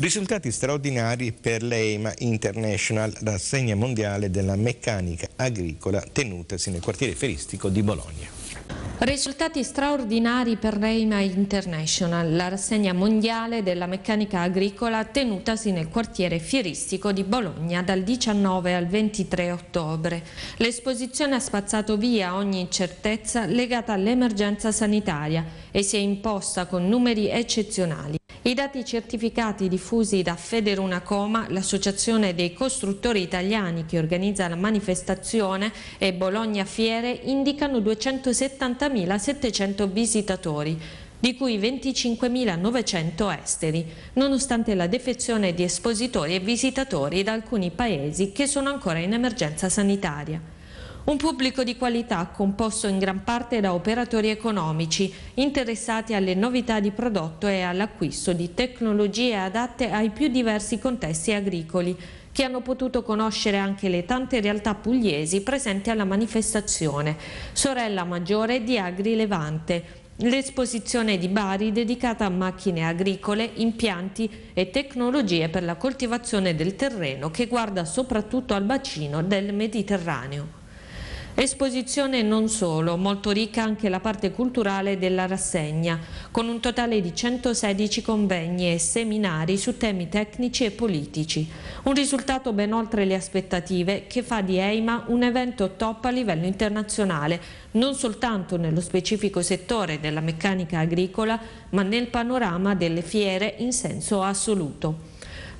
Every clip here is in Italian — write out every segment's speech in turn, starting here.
Risultati straordinari per l'EIMA International, rassegna mondiale della meccanica agricola tenutasi nel quartiere feristico di Bologna. Risultati straordinari per l'EIMA International, la rassegna mondiale della meccanica agricola tenutasi nel quartiere fieristico di Bologna dal 19 al 23 ottobre. L'esposizione ha spazzato via ogni incertezza legata all'emergenza sanitaria e si è imposta con numeri eccezionali. I dati certificati diffusi da Federunacoma, l'associazione dei costruttori italiani che organizza la manifestazione e Bologna Fiere indicano 270.700 visitatori di cui 25.900 esteri, nonostante la defezione di espositori e visitatori da alcuni paesi che sono ancora in emergenza sanitaria. Un pubblico di qualità composto in gran parte da operatori economici interessati alle novità di prodotto e all'acquisto di tecnologie adatte ai più diversi contesti agricoli che hanno potuto conoscere anche le tante realtà pugliesi presenti alla manifestazione, sorella maggiore di Agri Levante, L'esposizione di Bari dedicata a macchine agricole, impianti e tecnologie per la coltivazione del terreno che guarda soprattutto al bacino del Mediterraneo. Esposizione non solo, molto ricca anche la parte culturale della rassegna, con un totale di 116 convegni e seminari su temi tecnici e politici. Un risultato ben oltre le aspettative che fa di EIMA un evento top a livello internazionale, non soltanto nello specifico settore della meccanica agricola, ma nel panorama delle fiere in senso assoluto.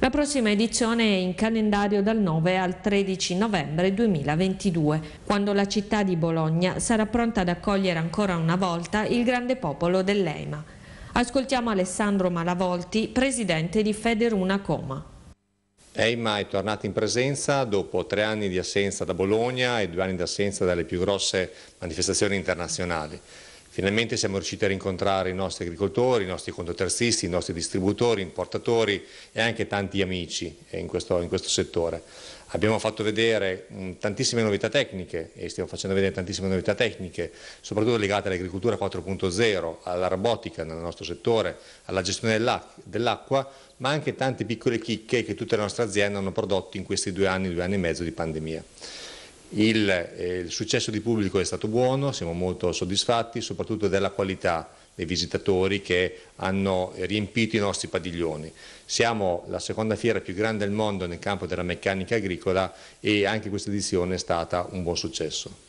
La prossima edizione è in calendario dal 9 al 13 novembre 2022, quando la città di Bologna sarà pronta ad accogliere ancora una volta il grande popolo dell'EIMA. Ascoltiamo Alessandro Malavolti, presidente di Federuna Coma. EIMA è tornata in presenza dopo tre anni di assenza da Bologna e due anni di assenza dalle più grosse manifestazioni internazionali. Finalmente siamo riusciti a rincontrare i nostri agricoltori, i nostri contoterzisti, i nostri distributori, importatori e anche tanti amici in questo, in questo settore. Abbiamo fatto vedere tantissime novità tecniche e stiamo facendo vedere tantissime novità tecniche, soprattutto legate all'agricoltura 4.0, alla robotica nel nostro settore, alla gestione dell'acqua, ma anche tante piccole chicche che tutte le nostre aziende hanno prodotto in questi due anni, due anni e mezzo di pandemia. Il, eh, il, successo di pubblico è stato buono, siamo molto soddisfatti, soprattutto della qualità dei visitatori che hanno riempito i nostri padiglioni. Siamo la seconda fiera più grande al mondo nel campo della meccanica agricola e anche questa edizione è stata un buon successo.